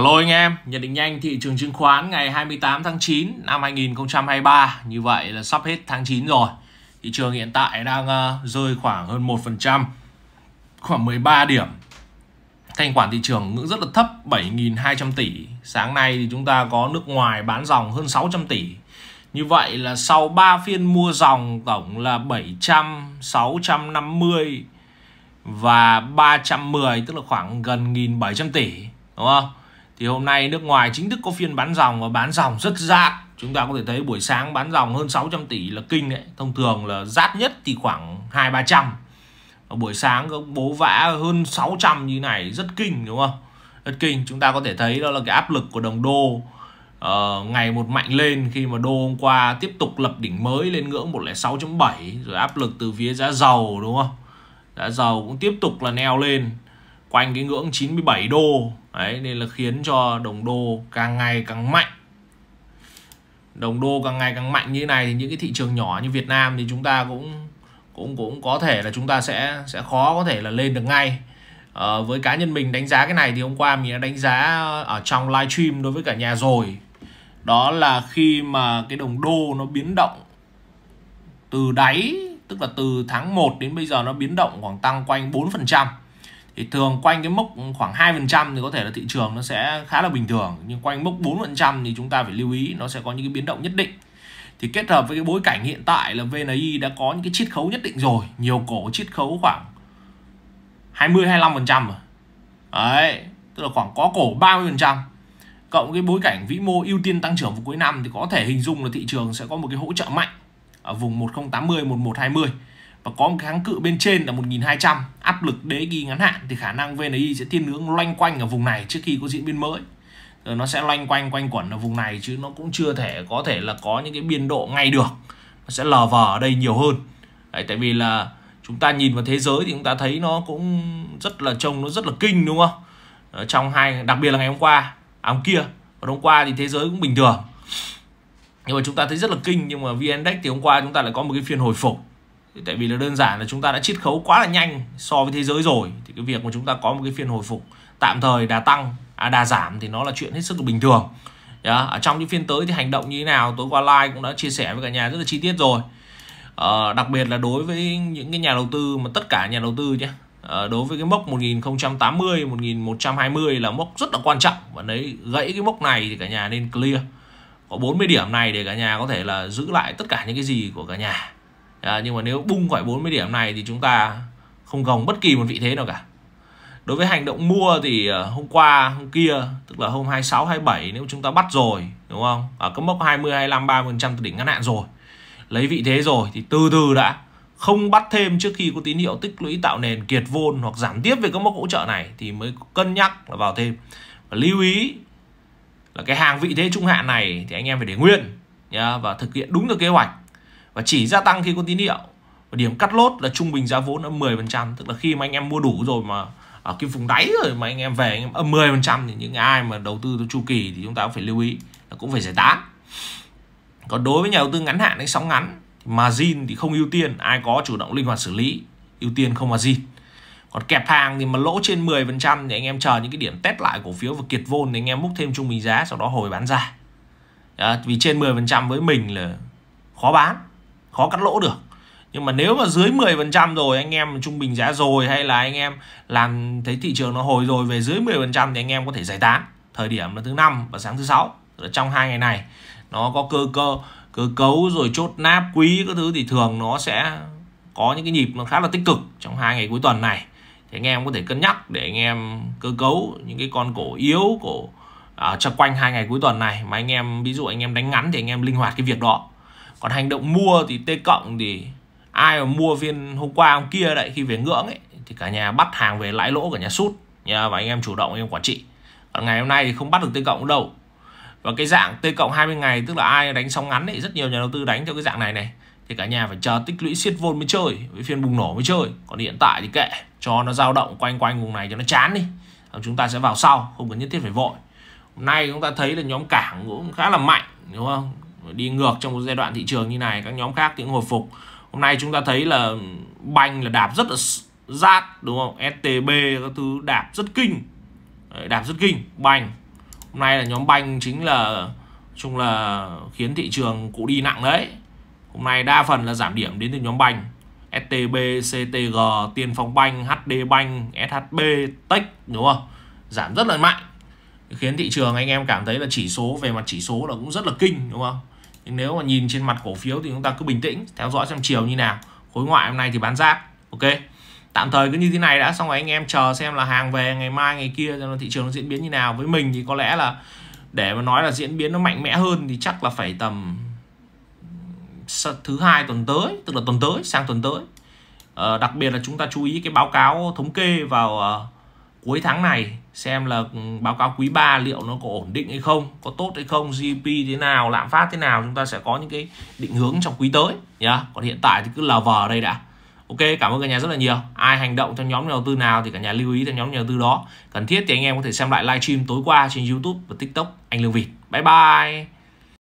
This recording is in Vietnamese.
Hello anh em, nhận định nhanh thị trường chứng khoán ngày 28 tháng 9 năm 2023 Như vậy là sắp hết tháng 9 rồi Thị trường hiện tại đang ờ, rơi khoảng hơn 1% Khoảng 13 điểm Thanh khoản thị trường ngưỡng rất là thấp 7.200 tỷ Sáng nay thì chúng ta có nước ngoài bán dòng hơn 600 tỷ Như vậy là sau 3 phiên mua dòng tổng là 700, 650 và 310 Tức là khoảng gần 1.700 tỷ Đúng không? thì hôm nay nước ngoài chính thức có phiên bán dòng và bán dòng rất rát chúng ta có thể thấy buổi sáng bán dòng hơn 600 tỷ là kinh đấy thông thường là rát nhất thì khoảng hai ba trăm buổi sáng ông bố vã hơn 600 như này rất kinh đúng không rất kinh chúng ta có thể thấy đó là cái áp lực của đồng đô uh, ngày một mạnh lên khi mà đô hôm qua tiếp tục lập đỉnh mới lên ngưỡng 106.7 rồi áp lực từ phía giá dầu đúng không giá dầu cũng tiếp tục là neo lên quanh cái ngưỡng 97 đô đấy nên là khiến cho đồng đô càng ngày càng mạnh đồng đô càng ngày càng mạnh như thế này thì những cái thị trường nhỏ như Việt Nam thì chúng ta cũng cũng cũng có thể là chúng ta sẽ sẽ khó có thể là lên được ngay à, với cá nhân mình đánh giá cái này thì hôm qua mình đã đánh giá ở trong live stream đối với cả nhà rồi đó là khi mà cái đồng đô nó biến động từ đáy tức là từ tháng 1 đến bây giờ nó biến động khoảng tăng quanh 4% thì thường quanh cái mốc khoảng 2% thì có thể là thị trường nó sẽ khá là bình thường nhưng quanh mốc 4% thì chúng ta phải lưu ý nó sẽ có những cái biến động nhất định thì kết hợp với cái bối cảnh hiện tại là VNI đã có những cái chiết khấu nhất định rồi nhiều cổ chiết khấu khoảng 20 25% rồi đấy tức là khoảng có cổ 30% cộng cái bối cảnh vĩ mô ưu tiên tăng trưởng vào cuối năm thì có thể hình dung là thị trường sẽ có một cái hỗ trợ mạnh ở vùng 1080 1120 và có một cái kháng cự bên trên là 1200 áp lực đế ghi ngắn hạn thì khả năng VNI sẽ thiên hướng loanh quanh ở vùng này trước khi có diễn biến mới rồi nó sẽ loanh quanh quanh quẩn ở vùng này chứ nó cũng chưa thể có thể là có những cái biên độ ngay được nó sẽ lờ vờ ở đây nhiều hơn Đấy, tại vì là chúng ta nhìn vào thế giới thì chúng ta thấy nó cũng rất là trông nó rất là kinh đúng không ở trong hai đặc biệt là ngày hôm qua à hôm kia và hôm qua thì thế giới cũng bình thường nhưng mà chúng ta thấy rất là kinh nhưng mà vn index thì hôm qua chúng ta lại có một cái phiên hồi phục tại vì là đơn giản là chúng ta đã chiết khấu quá là nhanh so với thế giới rồi thì cái việc mà chúng ta có một cái phiên hồi phục tạm thời đà tăng à, đà giảm thì nó là chuyện hết sức là bình thường yeah. ở trong những phiên tới thì hành động như thế nào tối qua live cũng đã chia sẻ với cả nhà rất là chi tiết rồi à, đặc biệt là đối với những cái nhà đầu tư mà tất cả nhà đầu tư nhé à, ờ, đối với cái mốc 1080 1120 là mốc rất là quan trọng và đấy gãy cái mốc này thì cả nhà nên clear có 40 điểm này để cả nhà có thể là giữ lại tất cả những cái gì của cả nhà à, nhưng mà nếu bung khỏi 40 điểm này thì chúng ta không gồng bất kỳ một vị thế nào cả đối với hành động mua thì ờ, hôm qua hôm kia tức là hôm 26 27 nếu chúng ta bắt rồi đúng không ở cấp mốc 20 25 30 trăm từ đỉnh ngắn hạn rồi lấy vị thế rồi thì từ từ đã không bắt thêm trước khi có tín hiệu tích lũy tạo nền kiệt vôn hoặc giảm tiếp về các mốc hỗ trợ này thì mới cân nhắc là vào thêm và lưu ý là cái hàng vị thế trung hạn này thì anh em phải để nguyên nhá và thực hiện đúng theo kế hoạch và chỉ gia tăng khi có tín hiệu và điểm cắt lốt là trung bình giá vốn ở 10% tức là khi mà anh em mua đủ rồi mà ở cái vùng đáy rồi mà anh em về anh em âm 10% thì những ai mà đầu tư chu kỳ thì chúng ta cũng phải lưu ý là cũng phải giải tán còn đối với nhà đầu tư ngắn hạn hay sóng ngắn margin thì không ưu tiên ai có chủ động linh hoạt xử lý ưu tiên không margin còn kẹp hàng thì mà lỗ trên 10% thì anh em chờ những cái điểm test lại cổ phiếu và kiệt vôn thì anh em múc thêm trung bình giá sau đó hồi bán ra à, vì trên 10% với mình là khó bán khó cắt lỗ được nhưng mà nếu mà dưới 10% rồi anh em trung bình giá rồi hay là anh em làm thấy thị trường nó hồi rồi về dưới 10% thì anh em có thể giải tán thời điểm là thứ năm và sáng thứ sáu trong hai ngày này nó có cơ cơ cơ cấu rồi chốt náp quý các thứ thì thường nó sẽ có những cái nhịp nó khá là tích cực trong hai ngày cuối tuần này thì anh em có thể cân nhắc để anh em cơ cấu những cái con cổ yếu cổ ở à, quanh hai ngày cuối tuần này mà anh em ví dụ anh em đánh ngắn thì anh em linh hoạt cái việc đó còn hành động mua thì t cộng thì ai mà mua phiên hôm qua hôm kia đấy khi về ngưỡng ấy thì cả nhà bắt hàng về lãi lỗ cả nhà sút nha và anh em chủ động anh em quản trị còn ngày hôm nay thì không bắt được t cộng đâu và cái dạng t cộng 20 ngày tức là ai đánh sóng ngắn ấy rất nhiều nhà đầu tư đánh theo cái dạng này này thì cả nhà phải chờ tích lũy siết vôn mới chơi với phiên bùng nổ mới chơi còn hiện tại thì kệ cho nó dao động quanh quanh vùng này cho nó chán đi chúng ta sẽ vào sau không cần nhất thiết phải vội hôm nay chúng ta thấy là nhóm cảng cũng khá là mạnh đúng không đi ngược trong một giai đoạn thị trường như này các nhóm khác thì cũng hồi phục hôm nay chúng ta thấy là banh là đạp rất là rát đúng không STB các thứ đạp rất kinh đạp rất kinh banh hôm nay là nhóm banh chính là chung là khiến thị trường cụ đi nặng đấy hôm nay đa phần là giảm điểm đến từ nhóm banh STB, CTG, Tiên Phong Banh, HD Banh, SHB, Tech đúng không? Giảm rất là mạnh khiến thị trường anh em cảm thấy là chỉ số về mặt chỉ số là cũng rất là kinh đúng không nhưng nếu mà nhìn trên mặt cổ phiếu thì chúng ta cứ bình tĩnh theo dõi xem chiều như nào khối ngoại hôm nay thì bán rác ok tạm thời cứ như thế này đã xong rồi anh em chờ xem là hàng về ngày mai ngày kia xem là thị trường nó diễn biến như nào với mình thì có lẽ là để mà nói là diễn biến nó mạnh mẽ hơn thì chắc là phải tầm thứ hai tuần tới tức là tuần tới sang tuần tới à, đặc biệt là chúng ta chú ý cái báo cáo thống kê vào ờ, cuối tháng này xem là báo cáo quý 3 liệu nó có ổn định hay không, có tốt hay không, GDP thế nào, lạm phát thế nào chúng ta sẽ có những cái định hướng trong quý tới nhá. Yeah. Còn hiện tại thì cứ lờ vờ đây đã. Ok, cảm ơn cả nhà rất là nhiều. Ai hành động theo nhóm nhà đầu tư nào thì cả nhà lưu ý theo nhóm nhà đầu tư đó. Cần thiết thì anh em có thể xem lại livestream tối qua trên YouTube và TikTok anh Lương Việt. Bye bye.